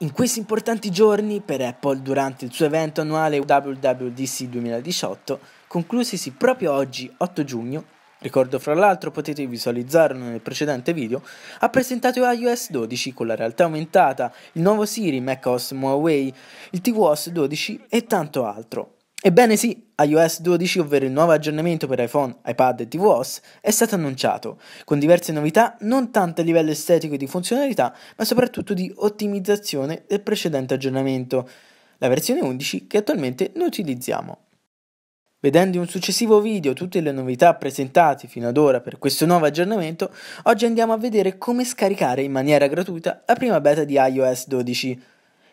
In questi importanti giorni per Apple, durante il suo evento annuale WWDC 2018, conclusisi proprio oggi, 8 giugno, ricordo fra l'altro potete visualizzarlo nel precedente video, ha presentato iOS 12 con la realtà aumentata, il nuovo Siri, macOS Huawei, il tvOS 12 e tanto altro. Ebbene sì, iOS 12, ovvero il nuovo aggiornamento per iPhone, iPad e tvOS, è stato annunciato, con diverse novità non tanto a livello estetico e di funzionalità, ma soprattutto di ottimizzazione del precedente aggiornamento, la versione 11 che attualmente noi utilizziamo. Vedendo in un successivo video tutte le novità presentate fino ad ora per questo nuovo aggiornamento, oggi andiamo a vedere come scaricare in maniera gratuita la prima beta di iOS 12.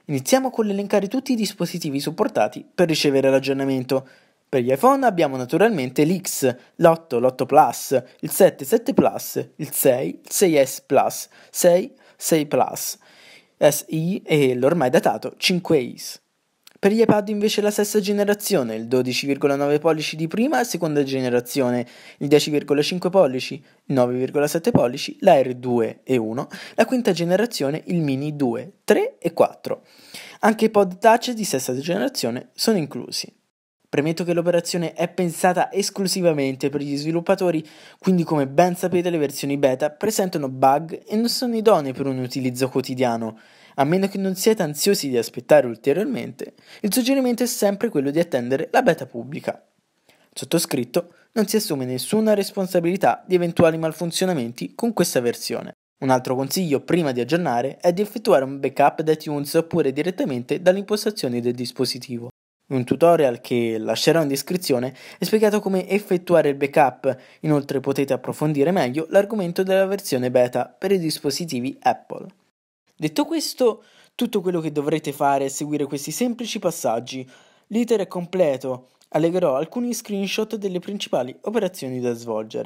Iniziamo con l'elencare tutti i dispositivi supportati per ricevere l'aggiornamento. Per gli iPhone abbiamo naturalmente l'X, l'8, l'8 Plus, il 7, 7 Plus, il 6, il 6S Plus, 6, 6 Plus, SE e l'ormai datato 5Is. Per gli iPad invece la sesta generazione, il 12,9 pollici di prima e seconda generazione, il 10,5 pollici, il 9,7 pollici, la R2 e 1, la quinta generazione, il Mini 2, 3 e 4. Anche i pod touch di sesta generazione sono inclusi. Premetto che l'operazione è pensata esclusivamente per gli sviluppatori, quindi come ben sapete le versioni beta presentano bug e non sono idonee per un utilizzo quotidiano. A meno che non siate ansiosi di aspettare ulteriormente, il suggerimento è sempre quello di attendere la beta pubblica. Sottoscritto, non si assume nessuna responsabilità di eventuali malfunzionamenti con questa versione. Un altro consiglio prima di aggiornare è di effettuare un backup da iTunes oppure direttamente dall'impostazione del dispositivo un tutorial che lascerò in descrizione è spiegato come effettuare il backup, inoltre potete approfondire meglio l'argomento della versione beta per i dispositivi Apple. Detto questo, tutto quello che dovrete fare è seguire questi semplici passaggi. L'iter è completo, allegherò alcuni screenshot delle principali operazioni da svolgere.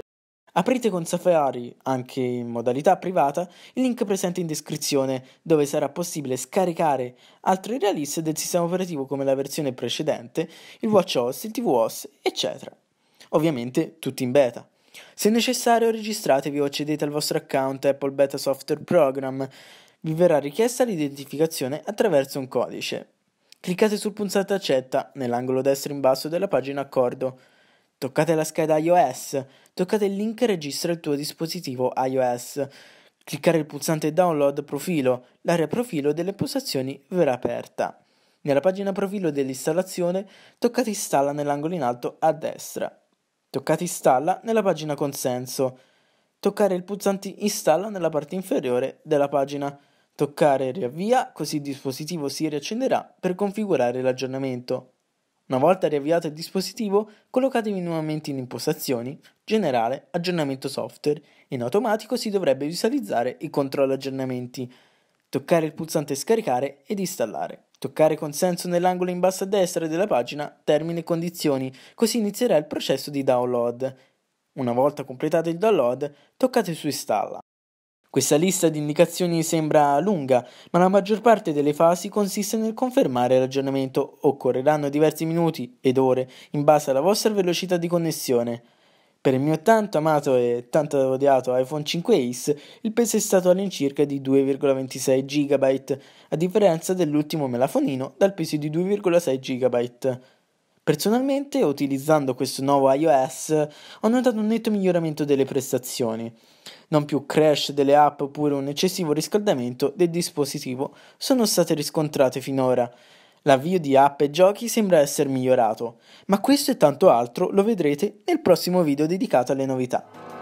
Aprite con Safari, anche in modalità privata, il link presente in descrizione, dove sarà possibile scaricare altre release del sistema operativo come la versione precedente, il WatchOS, il tvOS, eccetera. Ovviamente tutti in beta. Se necessario registratevi o accedete al vostro account Apple Beta Software Program. Vi verrà richiesta l'identificazione attraverso un codice. Cliccate sul pulsante accetta nell'angolo destro in basso della pagina accordo. Toccate la scheda iOS, toccate il link registra il tuo dispositivo iOS. Cliccare il pulsante download profilo, l'area profilo delle postazioni verrà aperta. Nella pagina profilo dell'installazione toccate installa nell'angolo in alto a destra. Toccate installa nella pagina consenso. Toccare il pulsante installa nella parte inferiore della pagina. Toccare riavvia così il dispositivo si riaccenderà per configurare l'aggiornamento. Una volta riavviato il dispositivo, collocatevi nuovamente in Impostazioni, Generale, Aggiornamento software in automatico si dovrebbe visualizzare il controllo aggiornamenti. Toccare il pulsante Scaricare ed installare. Toccare consenso nell'angolo in basso a destra della pagina Termine e condizioni, così inizierà il processo di download. Una volta completato il download, toccate su Installa. Questa lista di indicazioni sembra lunga, ma la maggior parte delle fasi consiste nel confermare il ragionamento. Occorreranno diversi minuti ed ore in base alla vostra velocità di connessione. Per il mio tanto amato e tanto odiato iPhone 5 s il peso è stato all'incirca di 2,26 GB, a differenza dell'ultimo melafonino dal peso di 2,6 GB. Personalmente, utilizzando questo nuovo iOS, ho notato un netto miglioramento delle prestazioni. Non più crash delle app oppure un eccessivo riscaldamento del dispositivo sono state riscontrate finora. L'avvio di app e giochi sembra essere migliorato, ma questo e tanto altro lo vedrete nel prossimo video dedicato alle novità.